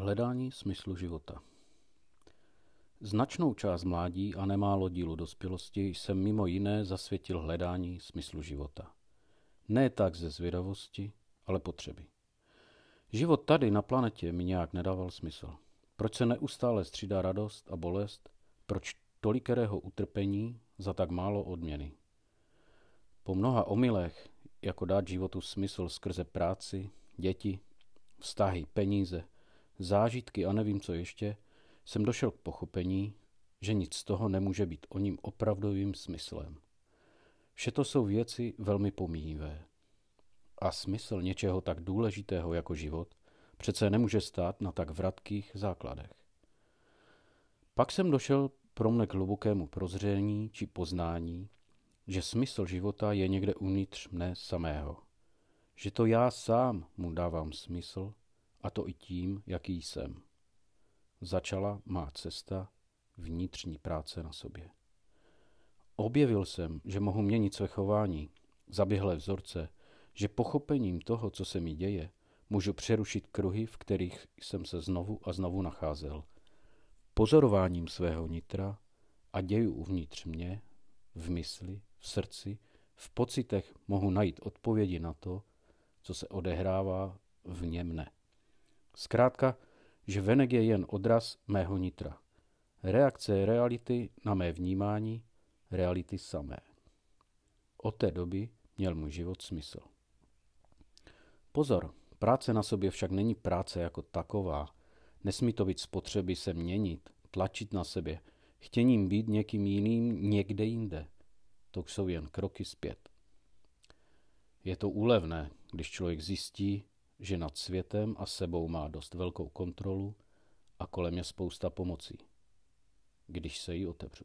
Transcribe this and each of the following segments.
Hledání smyslu života. Značnou část mládí a nemálo dílu dospělosti jsem mimo jiné zasvětil hledání smyslu života. Ne tak ze zvědavosti, ale potřeby. Život tady na planetě mi nějak nedával smysl. Proč se neustále střídá radost a bolest? Proč tolikerého utrpení za tak málo odměny? Po mnoha omylech, jako dát životu smysl skrze práci, děti, vztahy, peníze – zážitky a nevím co ještě, jsem došel k pochopení, že nic z toho nemůže být o ním opravdovým smyslem. Vše to jsou věci velmi pomíjivé. A smysl něčeho tak důležitého jako život přece nemůže stát na tak vratkých základech. Pak jsem došel pro mne k hlubokému prozření či poznání, že smysl života je někde uvnitř mne samého. Že to já sám mu dávám smysl a to i tím, jaký jsem. Začala má cesta vnitřní práce na sobě. Objevil jsem, že mohu měnit své chování, zaběhlé vzorce, že pochopením toho, co se mi děje, můžu přerušit kruhy, v kterých jsem se znovu a znovu nacházel. Pozorováním svého nitra a děju uvnitř mě, v mysli, v srdci, v pocitech mohu najít odpovědi na to, co se odehrává v něm ne. Zkrátka, že venek je jen odraz mého nitra. Reakce reality na mé vnímání, reality samé. Od té doby měl můj život smysl. Pozor, práce na sobě však není práce jako taková. Nesmí to být spotřeby se měnit, tlačit na sebe, chtěním být někým jiným někde jinde. To jsou jen kroky zpět. Je to úlevné, když člověk zjistí, že nad světem a sebou má dost velkou kontrolu a kolem je spousta pomocí, když se jí otevřu.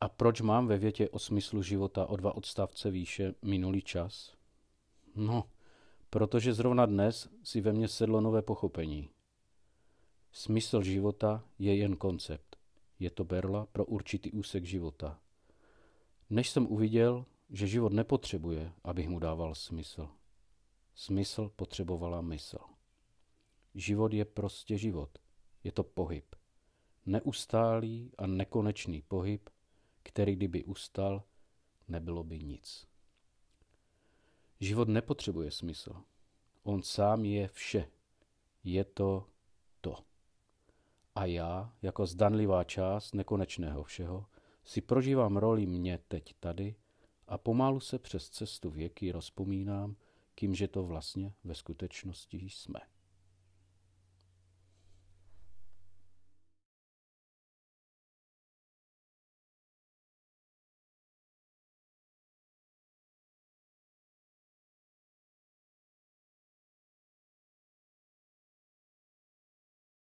A proč mám ve větě o smyslu života o dva odstavce výše minulý čas? No, protože zrovna dnes si ve mně sedlo nové pochopení. Smysl života je jen koncept. Je to berla pro určitý úsek života. Než jsem uviděl, že život nepotřebuje, abych mu dával smysl. Smysl potřebovala mysl. Život je prostě život. Je to pohyb. Neustálý a nekonečný pohyb, který kdyby ustal, nebylo by nic. Život nepotřebuje smysl. On sám je vše. Je to to. A já, jako zdanlivá část nekonečného všeho, si prožívám roli mě teď tady a pomalu se přes cestu věky rozpomínám, kýmže to vlastně ve skutečnosti jsme.